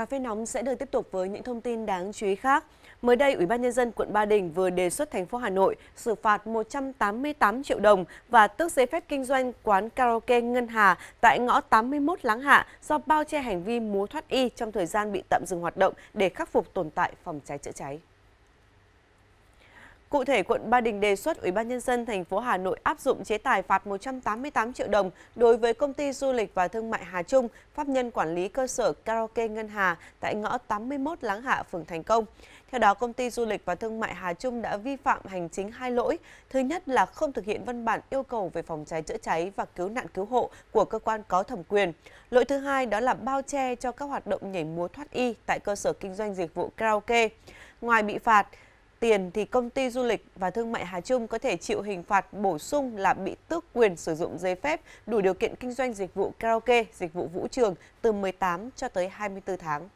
Cà phê nóng sẽ được tiếp tục với những thông tin đáng chú ý khác. Mới đây, Ủy ban Nhân dân quận Ba Đình vừa đề xuất thành phố Hà Nội xử phạt 188 triệu đồng và tước giấy phép kinh doanh quán karaoke Ngân Hà tại ngõ 81 Láng Hạ do bao che hành vi múa thoát y trong thời gian bị tạm dừng hoạt động để khắc phục tồn tại phòng cháy chữa cháy. Cụ thể, quận Ba Đình đề xuất Ủy ban Nhân dân thành phố Hà Nội áp dụng chế tài phạt 188 triệu đồng đối với công ty du lịch và thương mại Hà Trung, pháp nhân quản lý cơ sở karaoke Ngân Hà tại ngõ 81 Láng Hạ, phường Thành Công. Theo đó, công ty du lịch và thương mại Hà Trung đã vi phạm hành chính hai lỗi. Thứ nhất là không thực hiện văn bản yêu cầu về phòng cháy chữa cháy và cứu nạn cứu hộ của cơ quan có thẩm quyền. Lỗi thứ hai đó là bao che cho các hoạt động nhảy múa thoát y tại cơ sở kinh doanh dịch vụ karaoke. Ngoài bị phạt, tiền thì công ty du lịch và thương mại Hà Trung có thể chịu hình phạt bổ sung là bị tước quyền sử dụng giấy phép đủ điều kiện kinh doanh dịch vụ karaoke, dịch vụ vũ trường từ 18 cho tới 24 tháng.